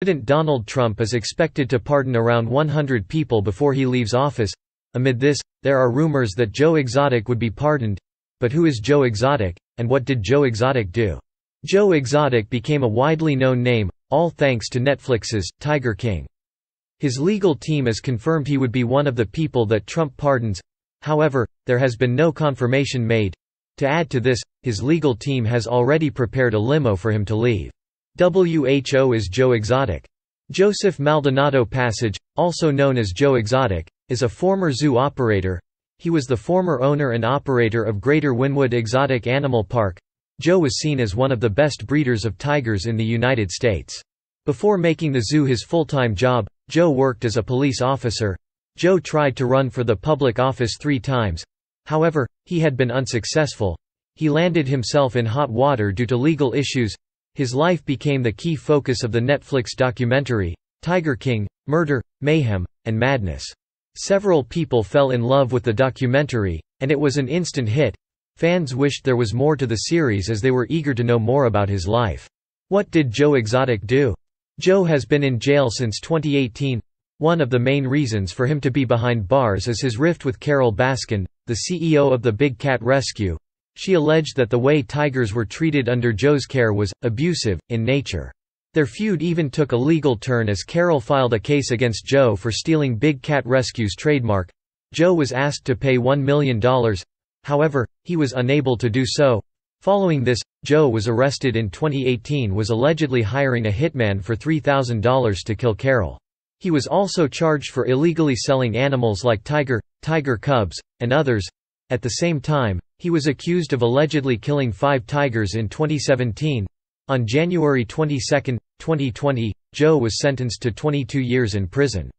President Donald Trump is expected to pardon around 100 people before he leaves office. Amid this, there are rumors that Joe Exotic would be pardoned. But who is Joe Exotic, and what did Joe Exotic do? Joe Exotic became a widely known name, all thanks to Netflix's Tiger King. His legal team has confirmed he would be one of the people that Trump pardons. However, there has been no confirmation made. To add to this, his legal team has already prepared a limo for him to leave. WHO is Joe Exotic. Joseph Maldonado Passage, also known as Joe Exotic, is a former zoo operator. He was the former owner and operator of Greater Wynwood Exotic Animal Park. Joe was seen as one of the best breeders of tigers in the United States. Before making the zoo his full-time job, Joe worked as a police officer. Joe tried to run for the public office three times. However, he had been unsuccessful. He landed himself in hot water due to legal issues his life became the key focus of the Netflix documentary, Tiger King, Murder, Mayhem, and Madness. Several people fell in love with the documentary, and it was an instant hit. Fans wished there was more to the series as they were eager to know more about his life. What did Joe Exotic do? Joe has been in jail since 2018. One of the main reasons for him to be behind bars is his rift with Carol Baskin, the CEO of the Big Cat Rescue, she alleged that the way tigers were treated under Joe's care was, abusive, in nature. Their feud even took a legal turn as Carol filed a case against Joe for stealing Big Cat Rescue's trademark. Joe was asked to pay $1 million however, he was unable to do so. Following this, Joe was arrested in 2018 was allegedly hiring a hitman for $3,000 to kill Carol. He was also charged for illegally selling animals like tiger, tiger cubs, and others. At the same time, he was accused of allegedly killing five tigers in 2017. On January 22, 2020, Joe was sentenced to 22 years in prison.